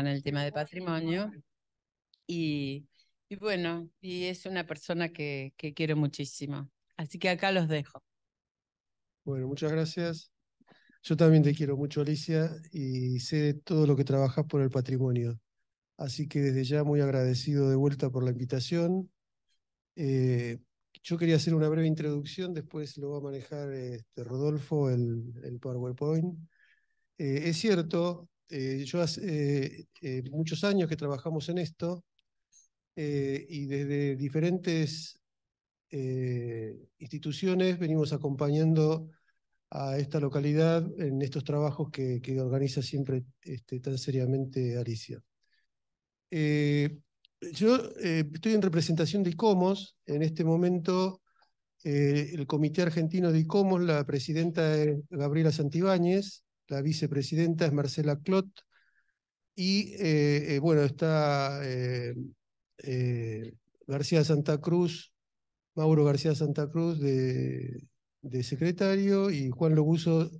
en el tema de patrimonio. Y, bueno, y es una persona que, quiero muchísimo. Así que acá los dejo. Bueno, muchas gracias. Yo también te quiero mucho, Alicia, y sé todo lo que trabajas por el patrimonio. Así que desde ya muy agradecido de vuelta por la invitación. Eh, yo quería hacer una breve introducción, después lo va a manejar este, Rodolfo, el, PowerPoint. Eh, es cierto, eh, yo hace eh, muchos años que trabajamos en esto eh, y desde diferentes instituciones venimos acompañando a esta localidad en estos trabajos que, organiza siempre este, tan seriamente Alicia. yo estoy en representación de ICOMOS. En este momento, el Comité Argentino de ICOMOS, la presidenta es Gabriela Santibáñez, la vicepresidenta es Marcela Clot, y eh, eh, bueno, está eh, García Santa Cruz, Mauro García Santa Cruz de, secretario y Juan Loguso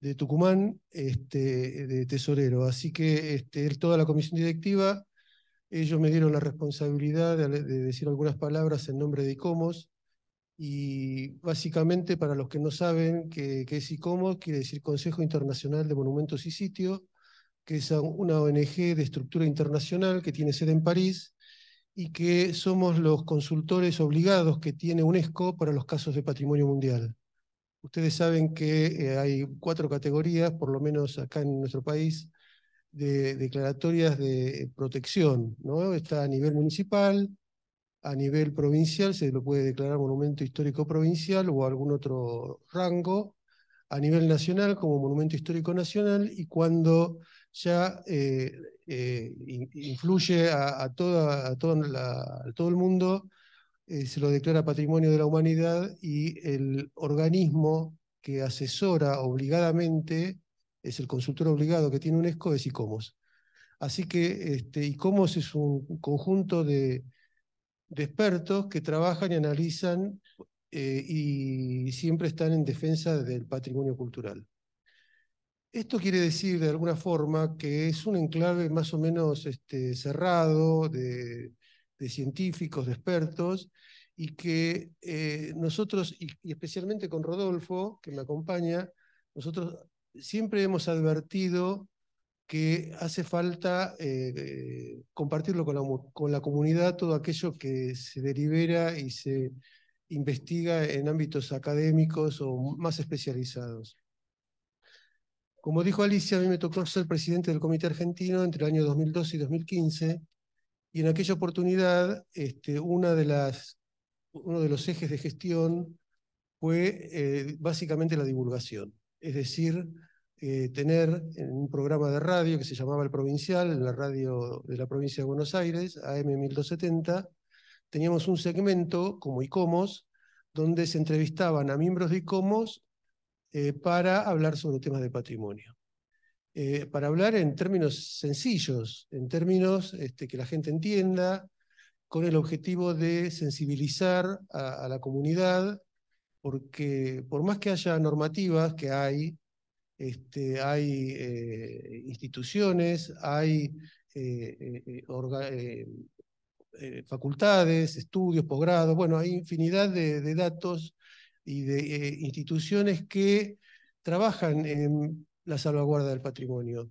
de Tucumán este, de tesorero. Así que este, toda la comisión directiva, ellos me dieron la responsabilidad de, de decir algunas palabras en nombre de ICOMOS y básicamente, para los que no saben qué, es ICOMO, quiere decir Consejo Internacional de Monumentos y Sitios, que es una ONG de estructura internacional que tiene sede en París y que somos los consultores obligados que tiene UNESCO para los casos de patrimonio mundial. Ustedes saben que eh, hay cuatro categorías, por lo menos acá en nuestro país, de declaratorias de protección. ¿no? Está a nivel municipal, a nivel provincial se lo puede declarar monumento histórico provincial o algún otro rango, a nivel nacional como monumento histórico nacional y cuando ya eh, eh, influye a, toda, a, todo el mundo, eh, se lo declara patrimonio de la humanidad y el organismo que asesora obligadamente, es el consultor obligado que tiene UNESCO, es ICOMOS. Así que este, ICOMOS es un conjunto de de expertos que trabajan y analizan eh, y siempre están en defensa del patrimonio cultural. Esto quiere decir, de alguna forma, que es un enclave más o menos este, cerrado de, científicos, de expertos, y que eh, nosotros, y especialmente con Rodolfo, que me acompaña, nosotros siempre hemos advertido que hace falta eh, compartirlo con la, comunidad, todo aquello que se delibera y se investiga en ámbitos académicos o más especializados. Como dijo Alicia, a mí me tocó ser presidente del Comité Argentino entre el año 2012 y 2015, y en aquella oportunidad este, una de las, uno de los ejes de gestión fue eh, básicamente la divulgación, es decir, eh, tener en un programa de radio que se llamaba El Provincial, en la radio de la provincia de Buenos Aires, AM 1270, teníamos un segmento como ICOMOS, donde se entrevistaban a miembros de ICOMOS eh, para hablar sobre temas de patrimonio. Eh, para hablar en términos sencillos, en términos este, que la gente entienda, con el objetivo de sensibilizar a la comunidad, porque por más que haya normativas que hay, este, hay eh, instituciones, hay eh, eh, facultades, estudios, posgrados, bueno, hay infinidad de, datos y de instituciones que trabajan en la salvaguarda del patrimonio.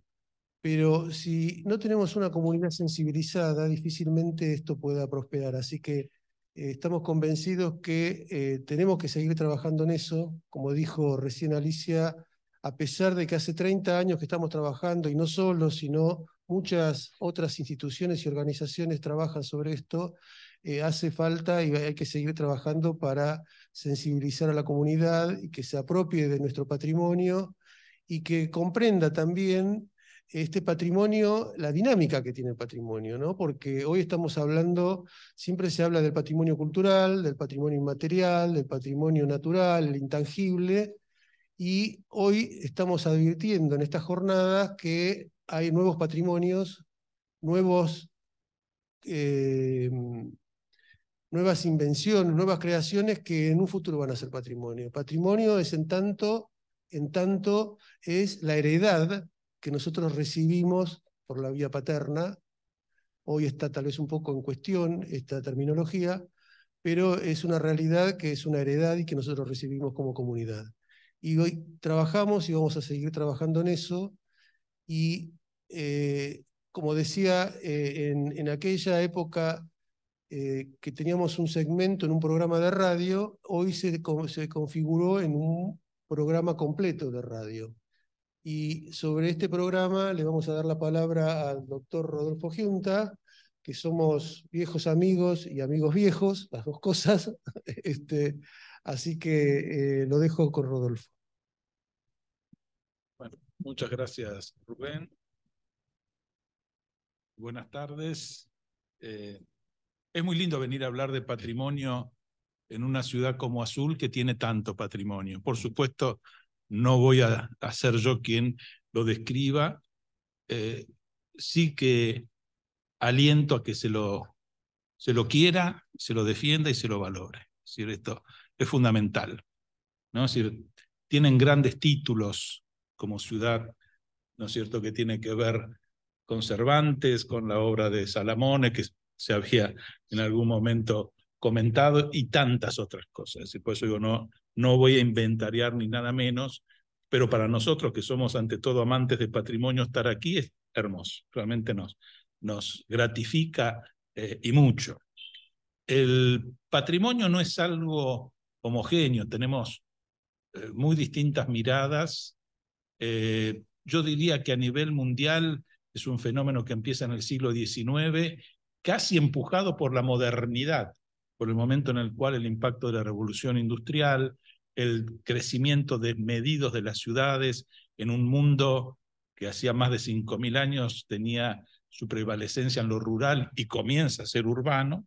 Pero si no tenemos una comunidad sensibilizada, difícilmente esto pueda prosperar. Así que estamos convencidos que tenemos que seguir trabajando en eso. Como dijo recién Alicia, a pesar de que hace 30 años que estamos trabajando, y no solo, sino muchas otras instituciones y organizaciones trabajan sobre esto, eh, hace falta y hay que seguir trabajando para sensibilizar a la comunidad y que se apropie de nuestro patrimonio y que comprenda también este patrimonio, la dinámica que tiene el patrimonio, ¿no? Porque hoy estamos hablando, siempre se habla del patrimonio cultural, del patrimonio inmaterial, del patrimonio natural, el intangible, y hoy estamos advirtiendo en estas jornadas que hay nuevos patrimonios, nuevos, eh, nuevas invenciones, nuevas creaciones que en un futuro van a ser patrimonio. Patrimonio es en tanto, en tanto es la heredad que nosotros recibimos por la vía paterna. Hoy está tal vez un poco en cuestión esta terminología, pero es una realidad que es una heredad y que nosotros recibimos como comunidad. Y hoy trabajamos y vamos a seguir trabajando en eso. Y eh, como decía, eh, en, aquella época eh, que teníamos un segmento en un programa de radio, hoy se, configuró en un programa completo de radio. Y sobre este programa le vamos a dar la palabra al doctor Rodolfo Giunta, que somos viejos amigos y amigos viejos, las dos cosas. Este, así que lo dejo con Rodolfo. Muchas gracias, Rubén. Buenas tardes. Eh, es muy lindo venir a hablar de patrimonio en una ciudad como Azul que tiene tanto patrimonio. Por supuesto, no voy a, ser yo quien lo describa. Eh, sí que aliento a que se lo, se lo quiera, se lo defienda y se lo valore. Es esto es fundamental. ¿no? tienen grandes títulos como ciudad, ¿no es cierto?, que tiene que ver con Cervantes, con la obra de Salamone, que se había en algún momento comentado, y tantas otras cosas. Y por eso digo, no, voy a inventariar ni nada menos, pero para nosotros que somos ante todo amantes de patrimonio, estar aquí es hermoso, realmente nos, nos gratifica eh, y mucho. El patrimonio no es algo homogéneo, tenemos eh, muy distintas miradas eh, yo diría que a nivel mundial es un fenómeno que empieza en el siglo XIX, casi empujado por la modernidad, por el momento en el cual el impacto de la revolución industrial, el crecimiento de medidos de las ciudades en un mundo que hacía más de 5.000 años tenía su prevalecencia en lo rural y comienza a ser urbano,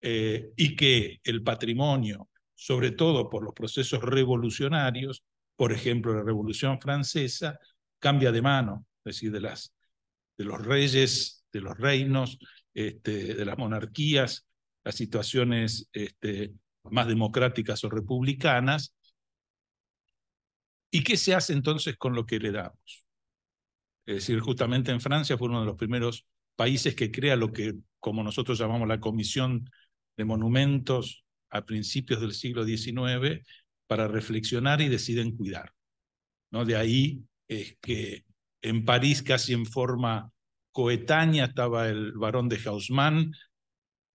eh, y que el patrimonio, sobre todo por los procesos revolucionarios, por ejemplo, la Revolución Francesa cambia de mano, es decir, de, las, de los reyes, de los reinos, este, de las monarquías, las situaciones este, más democráticas o republicanas. ¿Y qué se hace entonces con lo que le damos. Es decir, justamente en Francia fue uno de los primeros países que crea lo que, como nosotros llamamos la Comisión de Monumentos a principios del siglo XIX, para reflexionar y deciden cuidar. ¿no? De ahí es eh, que en París casi en forma coetánea estaba el barón de Haussmann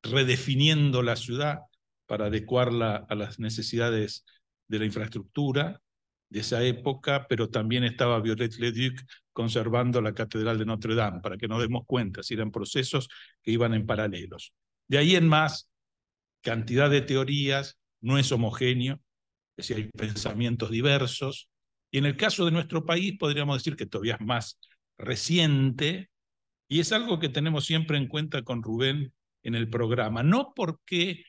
redefiniendo la ciudad para adecuarla a las necesidades de la infraestructura de esa época, pero también estaba Violet Leduc conservando la Catedral de Notre Dame, para que nos demos cuenta si eran procesos que iban en paralelos. De ahí en más, cantidad de teorías, no es homogéneo, es hay pensamientos diversos. Y en el caso de nuestro país, podríamos decir que todavía es más reciente, y es algo que tenemos siempre en cuenta con Rubén en el programa, no porque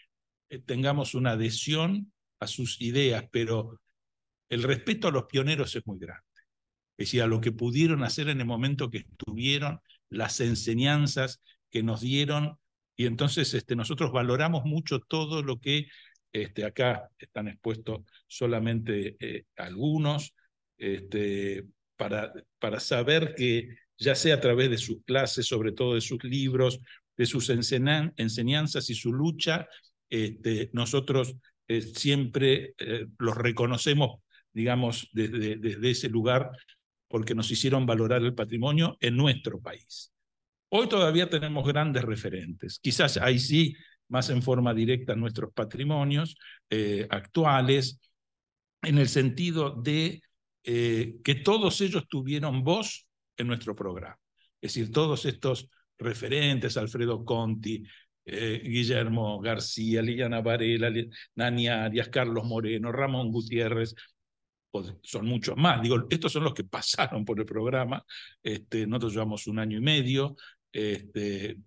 eh, tengamos una adhesión a sus ideas, pero el respeto a los pioneros es muy grande. Es decir, a lo que pudieron hacer en el momento que estuvieron, las enseñanzas que nos dieron, y entonces este, nosotros valoramos mucho todo lo que este, acá están expuestos solamente eh, algunos, este, para, para saber que ya sea a través de sus clases, sobre todo de sus libros, de sus enseñanzas y su lucha, este, nosotros eh, siempre eh, los reconocemos, digamos, desde, desde ese lugar, porque nos hicieron valorar el patrimonio en nuestro país. Hoy todavía tenemos grandes referentes. Quizás ahí sí más en forma directa nuestros patrimonios eh, actuales, en el sentido de eh, que todos ellos tuvieron voz en nuestro programa. Es decir, todos estos referentes, Alfredo Conti, eh, Guillermo García, Liliana Varela, Nani Arias, Carlos Moreno, Ramón Gutiérrez, son muchos más. Digo, estos son los que pasaron por el programa. Este, nosotros llevamos un año y medio, este,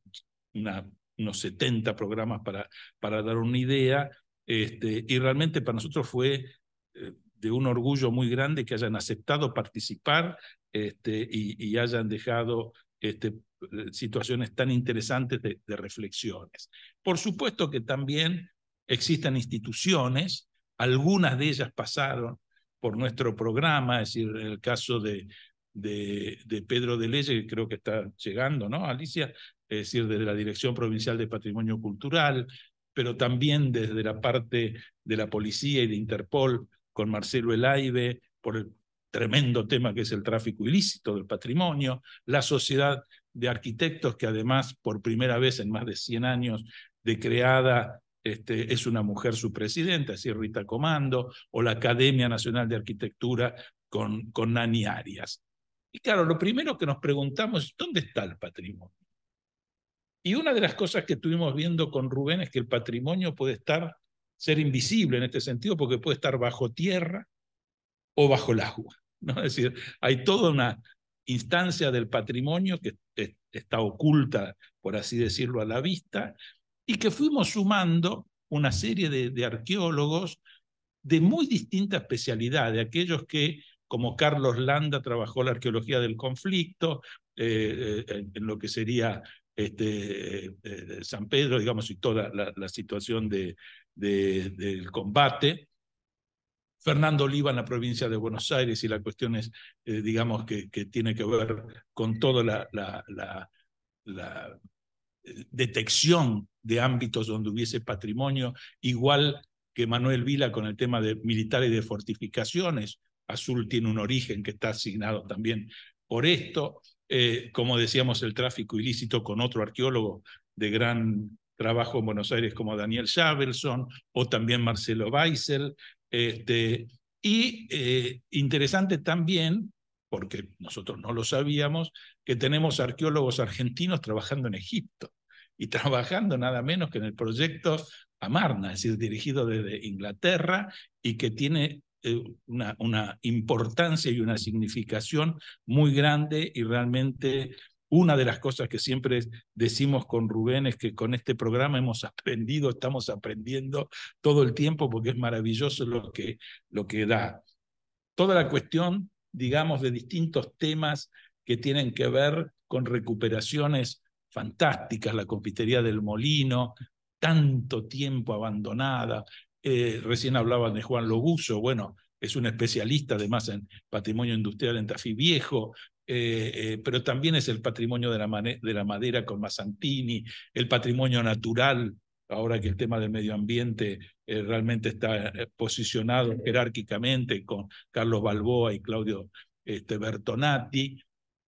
una unos 70 programas para, para dar una idea, este, y realmente para nosotros fue eh, de un orgullo muy grande que hayan aceptado participar este, y, hayan dejado este, situaciones tan interesantes de, reflexiones. Por supuesto que también existen instituciones, algunas de ellas pasaron por nuestro programa, es decir, en el caso de, de, de Pedro de Leyes, que creo que está llegando, ¿no? Alicia, es decir, desde la Dirección Provincial de Patrimonio Cultural, pero también desde la parte de la policía y de Interpol con Marcelo Elaibe, por el tremendo tema que es el tráfico ilícito del patrimonio, la sociedad de arquitectos que además por primera vez en más de 100 años de creada este, es una mujer su presidenta, es Rita Comando, o la Academia Nacional de Arquitectura con, con Nani Arias. Y claro, lo primero que nos preguntamos es, ¿dónde está el patrimonio? Y una de las cosas que estuvimos viendo con Rubén es que el patrimonio puede estar, ser invisible en este sentido, porque puede estar bajo tierra o bajo el agua. ¿no? Es decir, hay toda una instancia del patrimonio que está oculta, por así decirlo, a la vista, y que fuimos sumando una serie de, arqueólogos de muy distinta especialidad, de aquellos que, como Carlos Landa, trabajó la arqueología del conflicto, eh, eh, en lo que sería este, eh, eh, San Pedro, digamos, y toda la, situación del combate. Fernando Oliva en la provincia de Buenos Aires y la cuestión es, eh, digamos, que, que tiene que ver con toda la, la detección de ámbitos donde hubiese patrimonio, igual que Manuel Vila con el tema de militares y de fortificaciones. Azul tiene un origen que está asignado también por esto. Eh, como decíamos, el tráfico ilícito con otro arqueólogo de gran trabajo en Buenos Aires como Daniel Javelson o también Marcelo Weissel. Este, y eh, interesante también, porque nosotros no lo sabíamos, que tenemos arqueólogos argentinos trabajando en Egipto y trabajando nada menos que en el proyecto Amarna, es decir, dirigido desde Inglaterra y que tiene eh, una, importancia y una significación muy grande y realmente una de las cosas que siempre decimos con Rubén es que con este programa hemos aprendido, estamos aprendiendo todo el tiempo porque es maravilloso lo que, lo que da. Toda la cuestión, digamos, de distintos temas que tienen que ver con recuperaciones fantásticas, la confitería del molino, tanto tiempo abandonada, eh, recién hablaban de Juan Loguso, bueno, es un especialista además en patrimonio industrial en Tafí Viejo, eh, eh, pero también es el patrimonio de la, de la, madera con Massantini, el patrimonio natural, ahora que el tema del medio ambiente realmente está posicionado jerárquicamente con Carlos Balboa y Claudio este, Bertonati,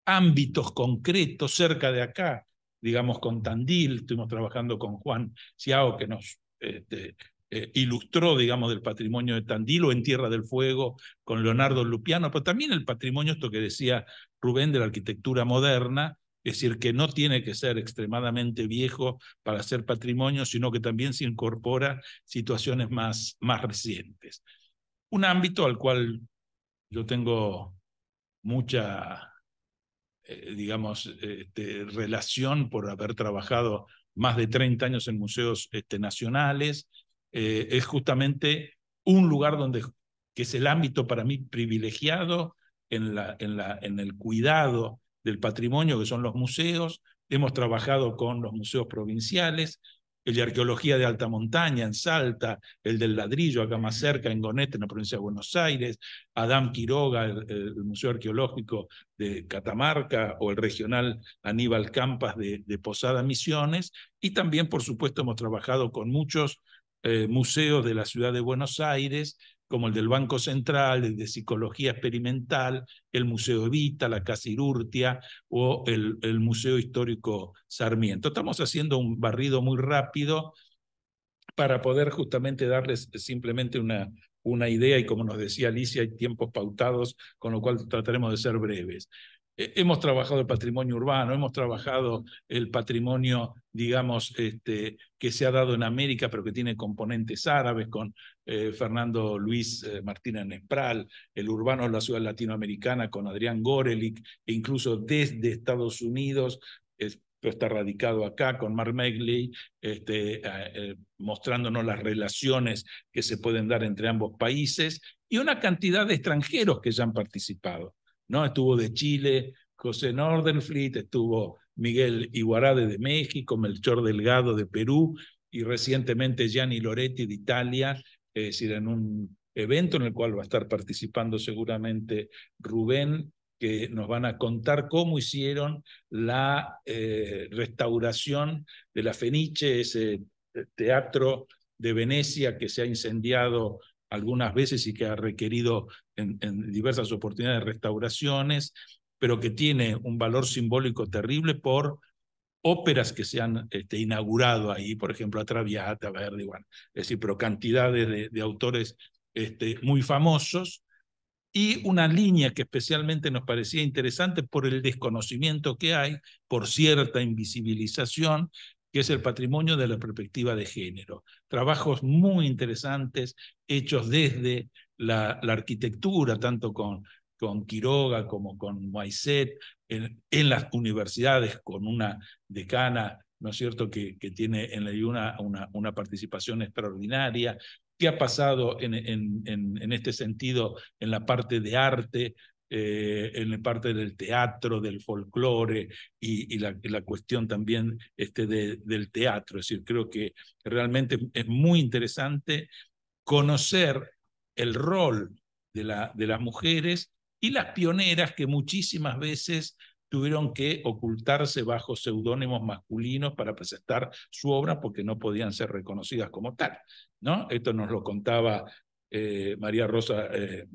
ámbitos concretos cerca de acá, digamos con Tandil, estuvimos trabajando con Juan Ciao, que nos este, eh, ilustró, digamos, del patrimonio de Tandilo en Tierra del Fuego con Leonardo Lupiano, pero también el patrimonio, esto que decía Rubén, de la arquitectura moderna, es decir, que no tiene que ser extremadamente viejo para ser patrimonio, sino que también se incorpora situaciones más, más recientes. Un ámbito al cual yo tengo mucha, eh, digamos, este, relación por haber trabajado más de 30 años en museos este, nacionales, eh, es justamente un lugar donde, que es el ámbito para mí privilegiado en, la, en, la, en el cuidado del patrimonio, que son los museos. Hemos trabajado con los museos provinciales, el de arqueología de alta montaña en Salta, el del ladrillo acá más cerca, en Gonete, en la provincia de Buenos Aires, Adam Quiroga, el, Museo Arqueológico de Catamarca o el regional Aníbal Campas de, Posada Misiones. Y también, por supuesto, hemos trabajado con muchos eh, museos de la ciudad de Buenos Aires, como el del Banco Central, el de Psicología Experimental, el Museo Evita, la Casa Irurtia o el, el Museo Histórico Sarmiento. Estamos haciendo un barrido muy rápido para poder justamente darles simplemente una, una idea y como nos decía Alicia, hay tiempos pautados, con lo cual trataremos de ser breves. Eh, hemos trabajado el patrimonio urbano, hemos trabajado el patrimonio, digamos, este, que se ha dado en América, pero que tiene componentes árabes, con eh, Fernando Luis eh, Martínez Nespral, el urbano de la ciudad latinoamericana con Adrián Gorelick, e incluso desde Estados Unidos. está radicado acá con Mark Megley, este, mostrándonos las relaciones que se pueden dar entre ambos países y una cantidad de extranjeros que ya han participado. ¿no? Estuvo de Chile José Nordenfleet, estuvo Miguel Iguarade de México, Melchor Delgado de Perú y recientemente Gianni Loretti de Italia, es decir, en un evento en el cual va a estar participando seguramente Rubén, que nos van a contar cómo hicieron la eh, restauración de la Fenice, ese eh, teatro de Venecia que se ha incendiado algunas veces y que ha requerido en, diversas oportunidades restauraciones, pero que tiene un valor simbólico terrible por óperas que se han este, inaugurado ahí, por ejemplo, a Traviata, Verdi, bueno, es decir, pero cantidades de, autores este, muy famosos, y una línea que especialmente nos parecía interesante por el desconocimiento que hay, por cierta invisibilización, que es el patrimonio de la perspectiva de género. Trabajos muy interesantes hechos desde la, arquitectura, tanto con, con Quiroga como con Moiset, en, las universidades, con una decana, ¿no es cierto?, que, que tiene en la una, una participación extraordinaria. ¿Qué ha pasado en, en, en, este sentido en la parte de arte? Eh, en la parte del teatro, del folclore y, la, cuestión también este, del teatro. Es decir, creo que realmente es muy interesante conocer el rol de, las mujeres y las pioneras que muchísimas veces tuvieron que ocultarse bajo seudónimos masculinos para presentar su obra porque no podían ser reconocidas como tal. ¿no? Esto nos lo contaba eh, María Rosa eh,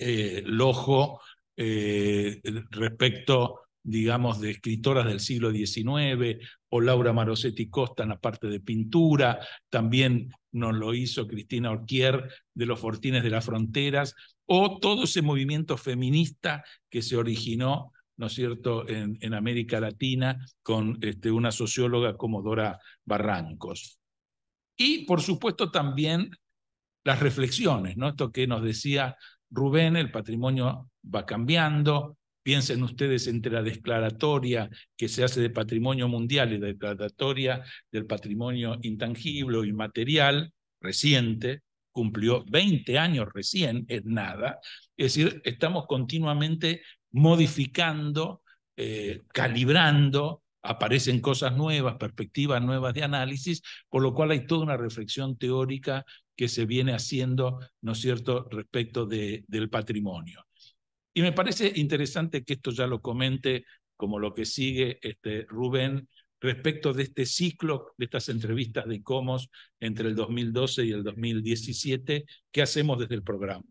eh, Lojo eh, respecto, digamos, de escritoras del siglo XIX o Laura Marosetti Costa en la parte de pintura, también nos lo hizo Cristina Orquier de los Fortines de las Fronteras, o todo ese movimiento feminista que se originó ¿no es cierto?, en, América Latina con este, una socióloga como Dora Barrancos. Y, por supuesto, también las reflexiones, ¿no? Esto que nos decía Rubén, el patrimonio va cambiando. Piensen ustedes entre la declaratoria que se hace de patrimonio mundial y la declaratoria del patrimonio intangible o inmaterial reciente, cumplió 20 años recién, es nada. Es decir, estamos continuamente modificando, eh, calibrando, aparecen cosas nuevas, perspectivas nuevas de análisis, por lo cual hay toda una reflexión teórica que se viene haciendo, ¿no es cierto?, respecto de, del patrimonio. Y me parece interesante que esto ya lo comente como lo que sigue este, Rubén respecto de este ciclo, de estas entrevistas de Comos entre el 2012 y el 2017, ¿qué hacemos desde el programa.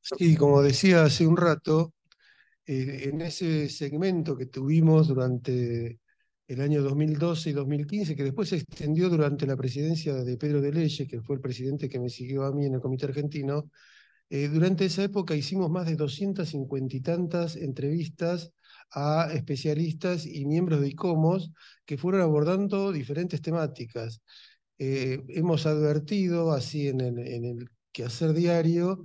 Sí, como decía hace un rato, eh, en ese segmento que tuvimos durante el año 2012 y 2015, que después se extendió durante la presidencia de Pedro de Leyes, que fue el presidente que me siguió a mí en el Comité Argentino, eh, durante esa época hicimos más de 250 y tantas entrevistas a especialistas y miembros de ICOMOS que fueron abordando diferentes temáticas. Eh, hemos advertido, así en el quehacer diario,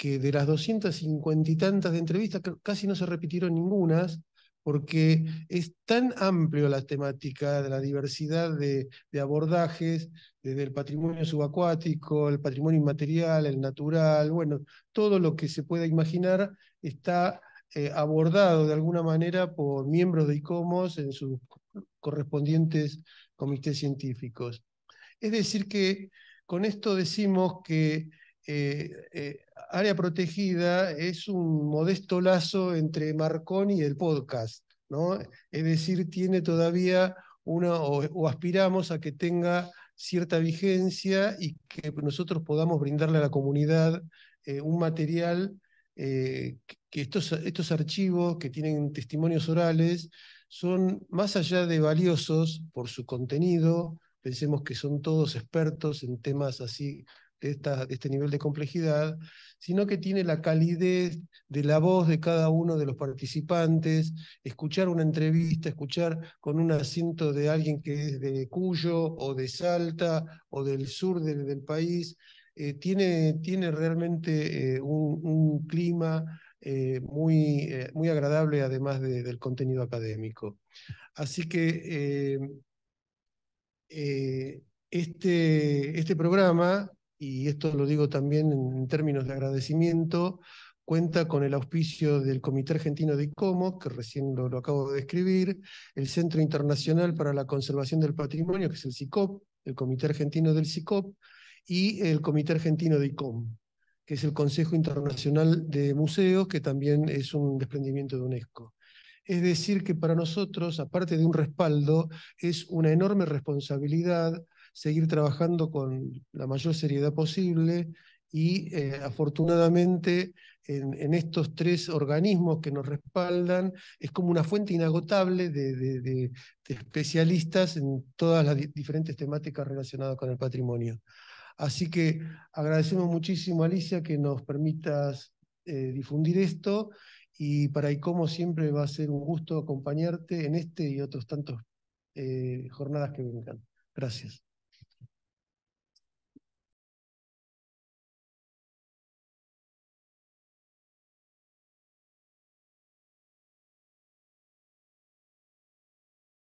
que de las 250 y tantas de entrevistas, casi no se repitieron ningunas, porque es tan amplio la temática de la diversidad de, abordajes, desde el patrimonio subacuático, el patrimonio inmaterial, el natural, bueno, todo lo que se pueda imaginar está eh, abordado de alguna manera por miembros de ICOMOS en sus correspondientes comités científicos. Es decir, que con esto decimos que eh, eh, área protegida es un modesto lazo entre Marconi y el podcast, ¿no? Es decir, tiene todavía una, o, aspiramos a que tenga cierta vigencia y que nosotros podamos brindarle a la comunidad eh, un material, que estos, estos archivos que tienen testimonios orales son más allá de valiosos por su contenido, pensemos que son todos expertos en temas así esta, este nivel de complejidad, sino que tiene la calidez de la voz de cada uno de los participantes, escuchar una entrevista, escuchar con un acento de alguien que es de Cuyo o de Salta o del sur del, país, eh, tiene, tiene realmente eh, un, clima eh, muy, muy agradable además del contenido académico. Así que este, este programa y esto lo digo también en términos de agradecimiento, cuenta con el auspicio del Comité Argentino de ICOMO, que recién lo, acabo de describir, el Centro Internacional para la Conservación del Patrimonio, que es el CICOP, el Comité Argentino del CICOP, y el Comité Argentino de ICOM, que es el Consejo Internacional de Museos, que también es un desprendimiento de UNESCO. Es decir, que para nosotros, aparte de un respaldo, es una enorme responsabilidad seguir trabajando con la mayor seriedad posible y eh, afortunadamente en, estos tres organismos que nos respaldan es como una fuente inagotable de, especialistas en todas las diferentes temáticas relacionadas con el patrimonio. Así que agradecemos muchísimo, Alicia, que nos permitas eh, difundir esto y para ICOMO siempre va a ser un gusto acompañarte en este y otros tantos eh, jornadas que vengan. Gracias.